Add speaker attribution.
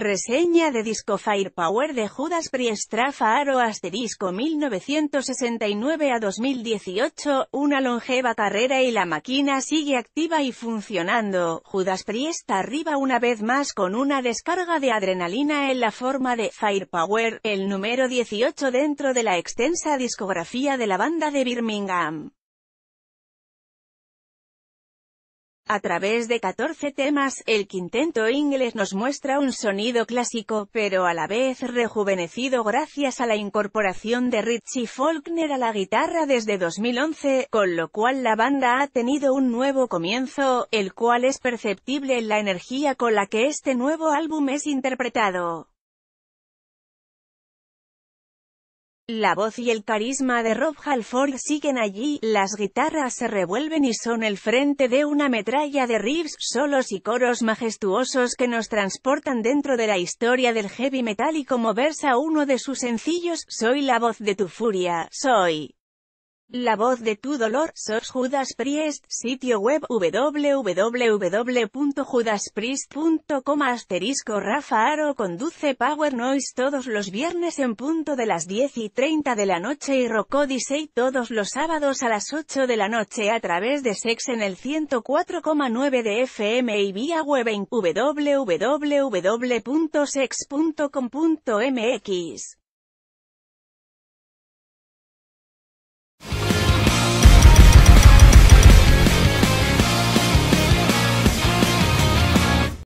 Speaker 1: Reseña de disco Firepower de Judas Priest Aro asterisco 1969 a 2018, una longeva carrera y la máquina sigue activa y funcionando. Judas Priest arriba una vez más con una descarga de adrenalina en la forma de Firepower, el número 18 dentro de la extensa discografía de la banda de Birmingham. A través de 14 temas, el quinteto inglés nos muestra un sonido clásico, pero a la vez rejuvenecido gracias a la incorporación de Richie Faulkner a la guitarra desde 2011, con lo cual la banda ha tenido un nuevo comienzo, el cual es perceptible en la energía con la que este nuevo álbum es interpretado. La voz y el carisma de Rob Halford siguen allí, las guitarras se revuelven y son el frente de una metralla de riffs, solos y coros majestuosos que nos transportan dentro de la historia del heavy metal y como versa uno de sus sencillos, Soy la voz de tu furia, soy. La voz de tu dolor, sos Judas Priest, sitio web www.judaspriest.com asterisco Rafa Aro conduce Power Noise todos los viernes en punto de las 10 y 30 de la noche y Rocodisei todos los sábados a las 8 de la noche a través de Sex en el 104,9 de FM y vía web en www.sex.com.mx.